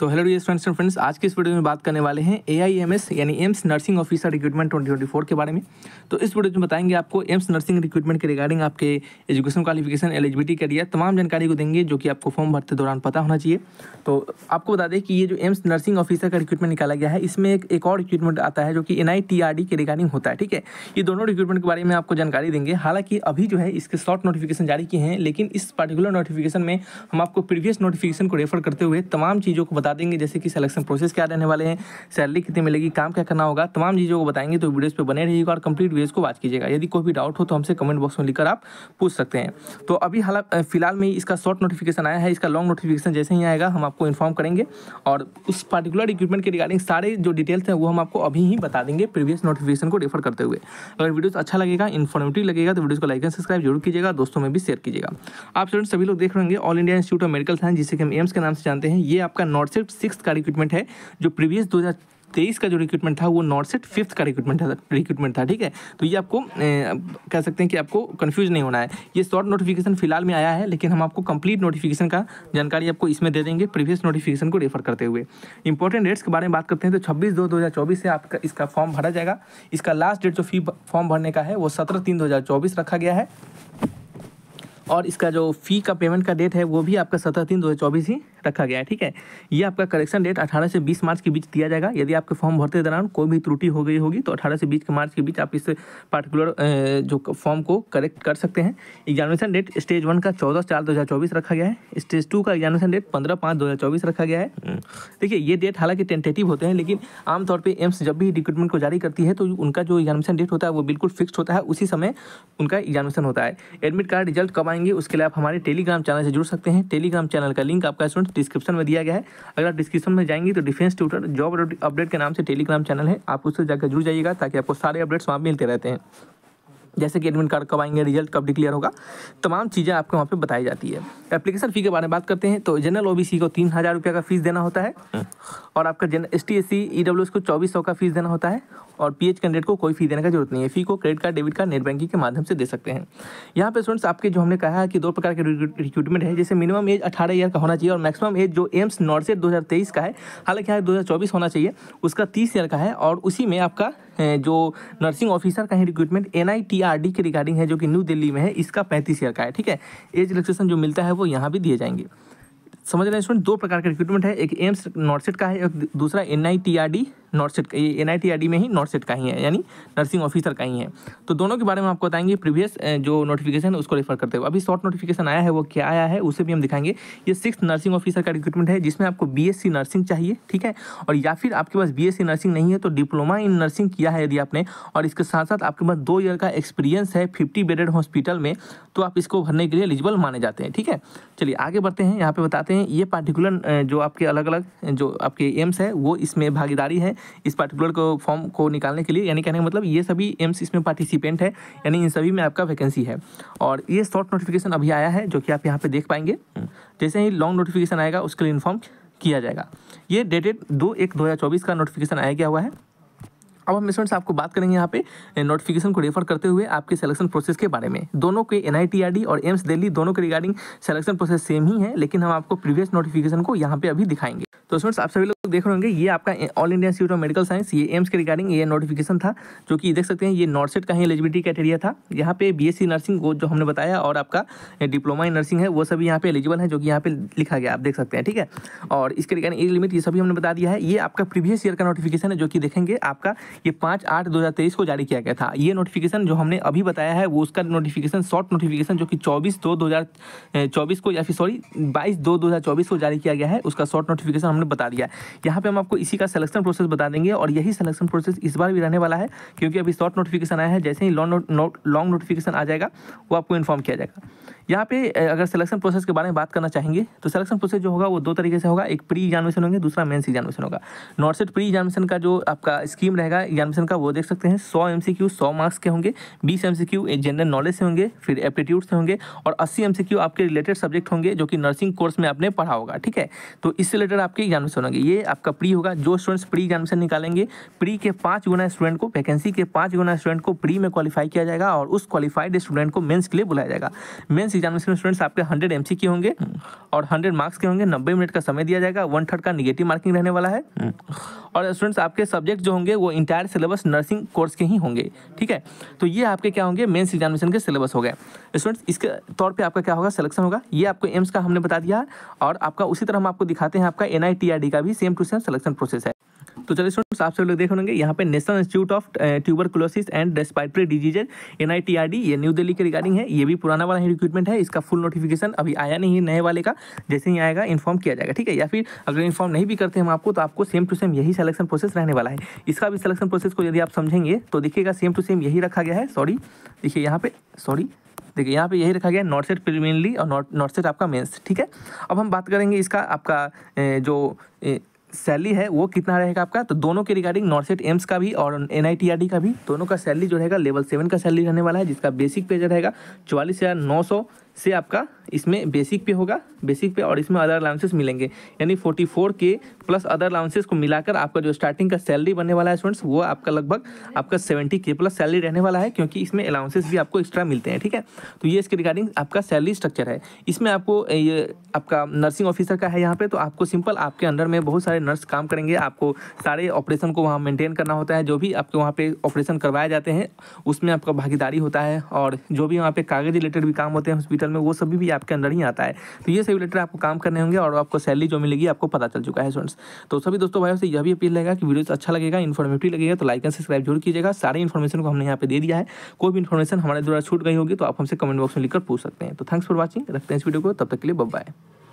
तो hello dear students and friends आज की इस वीडियो में बात करने वाले हैं ए आई एम एस यानी एम्स नर्सिंग ऑफिसर रिक्रूटमेंट 2024 के बारे में तो इस वीडियो में बताएंगे आपको एम्स नर्सिंग रिक्रूटमेंट के रिगार्डिंग आपके एजुकेशन क्वालिफिकेशन एलिजिबिलिटी करियर तमाम जानकारी को देंगे जो कि आपको फॉर्म भरते दौरान पता होना चाहिए तो आपको बता दें कि ये जो एम्स नर्सिंग ऑफिसर का रिक्रूटमेंट निकाला गया है इसमें एक, एक और रिक्रूटमेंट आता है जो कि एन के रिगार्डिंग होता है ठीक है ये दोनों रिक्रूटमेंट के बारे में आपको जानकारी देंगे हालांकि अभी जो है इसके शॉर्ट नोटिफिकेशन जारी किए हैं लेकिन इस पर्टिकुलर नोटिफिकेशन में हम आपको प्रीवियस नोटिफिकेशन को रेफर करते हुए तमाम चीज़ों को बता देंगे जैसे कि सिलेक्शन प्रोसेस क्या रहने वाले हैं सैलरी कितनी मिलेगी काम क्या करना होगा तमाम चीज़ों को बताएंगे तो वीडियोज़ पर बने रहिएगा और कंप्लीट वीडियोज़ को बात कीजिएगा यदि कोई भी डाउट हो तो हमसे कमेंट बॉक्स में लिखकर आप पूछ सकते हैं तो अभी हाला फिलहाल में इसका शॉर्ट नोटिफिकेशन आया है इसका लॉन्ग नोटिफिकेशन जैसे ही आएगा हम आपको इन्फॉर्म करेंगे और उस पर्टिकुलर इक्विपमेंट के रिगार्डिंग सारे जो डिटेल्स हैं वो हम आपको अभी ही बता देंगे प्रीवियस नोटिफिकेशन को रेफर करते हुए अगर वीडियोस अच्छा लगेगा इन्फॉर्मेटिव लगेगा तो वीडियोस को लाइक एंड सब्सक्राइब जरूर कीजिएगा दोस्तों में भी शेयर कीजिएगा आप स्टूडेंट सभी लोग देख रहे होंगे all India institute of medical science जिसे हम एम्स के नाम से जानते हैं ये आपका नॉर्थ सिर्फ सिक्स का रिक्रूटमेंट है जो प्रीवियस दो तेईस का जो रिक्रूटमेंट था वो नॉर्थ सेट फिफ्थ का रिक्रूटमेंट था रिक्रूटमेंट था ठीक है तो ये आपको ए, कह सकते हैं कि आपको कंफ्यूज नहीं होना है ये शॉर्ट नोटिफिकेशन फिलहाल में आया है लेकिन हम आपको कंप्लीट नोटिफिकेशन का जानकारी आपको इसमें दे देंगे प्रीवियस नोटिफिकेशन को रेफर करते हुए इंपॉर्टेंट डेट्स के बारे में बात करते हैं तो छब्बीस दो दो से आपका इसका फॉर्म भरा जाएगा इसका लास्ट डेट जो फी फॉर्म भरने का है वो सत्रह तीन दो रखा गया है और इसका जो फ़ी का पेमेंट का डेट है वो भी आपका सत्रह तीन दो हज़ार चौबीस ही रखा गया है ठीक है ये आपका करेक्शन डेट अठारह से बीस मार्च के बीच दिया जाएगा यदि आपके फॉर्म भरते दौरान कोई भी त्रुटि हो गई होगी तो अठारह से बीस के मार्च के बीच आप इस पार्टिकुलर जो फॉर्म को करेक्ट कर सकते हैं एग्जामिनेशन डेट स्टेज वन का चौदह चार दो हज़ार चौबीस रखा गया है स्टेज टू का एग्जामिनेशन डेट पंद्रह पाँच दो हज़ार चौबीस रखा गया है हम्म। देखिए ये डेट हालांकि टेंटेटिव होते हैं लेकिन आमतौर पर एम्स जब भी रिक्रूटमेंट को जारी करती है तो उनका जो एग्जामिनेशन डेट होता है वो बिल्कुल फिक्स होता है उसी समय उनका एग्जामिनेशन होता है एडमिट कार्ड रिजल्ट कब पाएंगे उसके लिए आप हमारे टेलीग्राम चैनल से जुड़ सकते हैं टेलीग्राम चैनल का लिंक आपका स्टूडेंट डिस्क्रिप्शन में दिया गया है अगर आप डिस्क्रिप्शन में जाएंगे तो डिफेंस ट्यूटर जॉब अपडेट के नाम से टेलीग्राम चैनल है आप उससे जाकर जुड़ जाइएगा ताकि आपको सारे अपडेट्स वहाँ मिलते रहते हैं जैसे कि एडमिट कार्ड कब आएंगे रिजल्ट कब डिक्लेयर होगा तमाम चीज़ें आपको वहाँ पे बताई जाती है एप्लीकेशन फ़ी के बारे में बात करते हैं तो जनरल ओबीसी को तीन हज़ार रुपये का फीस हाँ। e देना होता है और आपका gen S T S C E W S को चौबीस सौ का फीस देना होता है और पी एच कैंडिडेट को कोई फी देने का जरूरत नहीं है फी को credit card debit card net banking के माध्यम से दे सकते हैं यहाँ पे स्टूडेंट्स आपके जो हमने कहा है कि दो प्रकार के रिक्रूटमेंट है जैसे मिनिमम एज अठारह ईयर का होना चाहिए और मैक्सिमम एज जो एम्स नॉर्थ सेट दो का है हालांकि यहाँ दो होना चाहिए उसका तीस ईयर का है और उसी में आपका जो नर्सिंग ऑफिसर का ही रिक्रूटमेंट एन के रिगार्डिंग है जो कि न्यू दिल्ली में है इसका पैंतीस ईयर का है ठीक है एज रिलेक्सेशन जो मिलता है वो यहाँ भी दिए जाएंगे समझ रहे हैं स्टूडेंट दो प्रकार का रिक्रूटमेंट है एक एम्स नॉर्थ का है एक दूसरा एन डी नॉर्थ सेट ये एन आई में ही नॉर्थ सेट का ही है यानी नर्सिंग ऑफिसर का ही है तो दोनों के बारे में आपको बताएंगे प्रीवियस जो नोटिफिकेशन है उसको रेफर करते हुए अभी शॉर्ट नोटिफिकेशन आया है वो क्या आया है उसे भी हम दिखाएंगे ये सिक्स नर्सिंग ऑफिसर का रिक्रूटमेंट है जिसमें आपको बी नर्सिंग चाहिए ठीक है और या फिर आपके पास बी नर्सिंग नहीं है तो डिप्लोमा इन नर्सिंग किया है यदि आपने और इसके साथ साथ आपके पास दो ईयर का एक्सपीरियंस है फिफ्टी बेडेड हॉस्पिटल में तो आप इसको भरने के लिए एलिजिबल माने जाते हैं ठीक है चलिए आगे बढ़ते हैं यहाँ पर बताते हैं ये पार्टिकुलर जो आपके अलग अलग जो आपके एम्स है वो इसमें भागीदारी है इस पर्टिकुलर को फॉर्म को निकालने के लिए यानी कहने का मतलब ये सभी एम्स इसमें पार्टिसिपेंट है यानी इन सभी में आपका वैकेंसी है और ये शॉर्ट नोटिफिकेशन अभी आया है जो कि आप यहाँ पर देख पाएंगे जैसे ही लॉन्ग नोटिफिकेशन आएगा उसके लिए इन्फॉर्म किया जाएगा ये डेटेड दो एक दो का नोटिफिकेशन आया गया हुआ है अब हम स्टूडेंट्स आपको बात करेंगे यहाँ पे नोटिफिकेशन को रेफर करते हुए आपके सिलेक्शन प्रोसेस के बारे में दोनों के एन और एम्स दिल्ली दोनों के रिगार्डिंग सिलेक्शन प्रोसेस सेम ही है लेकिन हम आपको प्रीवियस नोटिफिकेशन को यहाँ पे अभी दिखाएंगे तो स्टूडेंट्स आप सभी लोग देख रहे होंगे ये आपका all India institute of medical science ये एम्स के रिगार्डिंग ये नोटिफिकेशन था जो कि देख सकते हैं ये नॉर्थ सेट का ही एलिजिबिलिटी क्राइटेरिया था यहाँ पे बीएससी नर्सिंग को जो हमने बताया और आपका डिप्लोमा इन नर्सिंग है वो सभी यहाँ पे एलिजिबल है जो कि यहाँ पे लिखा गया आप देख सकते हैं ठीक है और इसके रिगार्डिंग एज लिमिट ये सभी हमने बता दिया है ये आपका प्रीवियस ईयर का नोटिफिकेशन है जो कि देखेंगे आपका ये पाँच आठ दो को जारी किया गया था ये नोटिफिकेशन जो हमने अभी बताया है वो उसका नोटिफिकेशन शॉर्ट नोटिफिकेशन जो कि चौबीस दो दो को या फिर सॉरी बाईस दो दो को जारी किया गया है उसका शॉर्ट नोटिफिकेशन हमने बता दिया यहाँ पे हम आपको इसी का सिलेक्शन प्रोसेस बता देंगे और यही सिलेक्शन प्रोसेस इस बार भी रहने वाला है क्योंकि अभी शॉर्ट नोटिफिकेशन आया है जैसे ही लॉन्ग लॉन्ग नोटिफिकेशन आ जाएगा वो आपको इन्फॉर्म किया जाएगा यहाँ पे अगर सिलेक्शन प्रोसेस के बारे में बात करना चाहेंगे तो सिलेक्शन प्रोसेस जो होगा वो दो तरीके से होगा एक प्री एग्जामिनेशन होंगे दूसरा मेन्स एग्जामिनेशन होगा नॉर्थ सेट प्री एग्जामिनेशन का जो आपका स्कीम रहेगा एग्जामिनेशन का वो देख सकते हैं सौ एम सी मार्क्स के होंगे बीस M C Q general knowledge से होंगे फिर एप्टीट्यूड से होंगे और अस्सी एम सी क्यू आपके रिलेटेड सब्जेक्ट होंगे जो कि नर्सिंग कोर्स में आपने पढ़ा होगा ठीक है तो इससे रिलेटेड आपके प्री एग्जामिनेशन होंगे ये आपका प्री होगा जो स्टूडेंट्स प्री एग्जामिनेशन निकालेंगे प्री के पांच गुना स्टूडेंट को वैकेंसी के पांच गुना स्टूडेंट को प्री में क्वालिफाई किया जाएगा और उस क्वालिफाइड स्टूडेंट को मेंस के लिए बुलाया जाएगा मेंस एग्जामिनेशन स्टूडेंट्स आपके हंड्रेड एम के होंगे और हंड्रेड मार्क्स के होंगे नब्बे मिनट का समय दिया जाएगा वन थर्ड का निगेटिव मार्किंग रहने वाला है और स्टूडेंट्स आपके सब्जेक्ट जो होंगे वो इंटायर सिलेबस नर्सिंग कोर्स के ही होंगे ठीक है तो ये आपके क्या होंगे मेन्स एग्जामिनेशन के सिलेबस हो गए स्टूडेंट्स इसके तौर पर आपका क्या होगा सिलेक्शन होगा ये आपको एम्स का हमने बता दिया और आपका उसी तरह हम आपको दिखाते हैं आपका एन एनआईटीआरडी का भी same to same selection process है तो चलिए स्टूडेंट्स आप सब लोग देख लेंगे यहाँ पे national institute of tuberculosis and respiratory diseases N ये न्यू दिल्ली के रिगार्डिंग है ये भी पुराना वाला रिक्रूटमेंट है इसका फुल नोटिफिकेशन अभी आया नहीं नए वाले का जैसे ही आएगा इन्फॉर्म किया जाएगा ठीक है या फिर अगर इन्फॉर्म नहीं भी करते हम आपको तो आपको सेम टू सेम यही सिलेक्शन प्रोसेस रहने वाला है इसका भी सिलेक्शन प्रोसेस को यदि आप समझेंगे तो देखिएगा सेम टू सेम यही रखा गया है सॉरी देखिए यहाँ पे सॉरी देखिए यहाँ पे यही रखा गया नॉर्थ सेट प्रीमियनली और नॉर्थ सेट आपका मेंस ठीक है अब हम बात करेंगे इसका आपका जो सैलरी है वो कितना रहेगा आपका तो दोनों के रिगार्डिंग नॉर्थ सेट एम्स का भी और एन का भी दोनों का सैलरी जो रहेगा लेवल सेवन का सैलरी रहने वाला है जिसका बेसिक पेज रहेगा चौवालीस हज़ार नौ सौ से आपका इसमें बेसिक पे होगा बेसिक पे और इसमें अदर अलाउंसेस मिलेंगे यानी 44 के प्लस अदर अलाउंसेस को मिलाकर आपका जो स्टार्टिंग का सैलरी बनने वाला है स्टूडेंट्स वो आपका लगभग आपका 70 के प्लस सैलरी रहने वाला है क्योंकि इसमें अलाउंसेस भी आपको एक्स्ट्रा मिलते हैं ठीक है तो ये इसके रिगार्डिंग आपका सैलरी स्ट्रक्चर है इसमें आपको ये आपका नर्सिंग ऑफिसर का है यहाँ पर तो आपको सिंपल आपके अंडर में बहुत सारे नर्स काम करेंगे आपको सारे ऑपरेशन को वहाँ मेनटेन करना होता है जो भी आपके वहाँ पर ऑपरेशन करवाए जाते हैं उसमें आपका भागीदारी होता है और जो भी वहाँ पर कागज़ रिलेटेड भी काम होते हैं हॉस्पिटल आर्टिकल में वो सभी भी आपके अंदर ही आता है तो ये सभी रिलेटेड आपको काम करने होंगे और आपको सैलरी जो मिलेगी आपको पता चल चुका है स्टूडेंट्स तो सभी दोस्तों भाइयों से यह भी अपील रहेगा कि वीडियो अच्छा लगेगा इन्फॉर्मेटिव लगेगा तो लाइक एंड सब्सक्राइब जरूर कीजिएगा सारी इन्फॉर्मेशन को हमने यहाँ पे दे दिया है कोई भी इन्फॉर्मेशन हमारे द्वारा छूट गई होगी तो आप हमसे कमेंट बॉक्स में लिखकर पूछ सकते हैं तो थैंक्स फॉर वॉचिंग रखते हैं इस वीडियो को तब तक के लिए बब बाय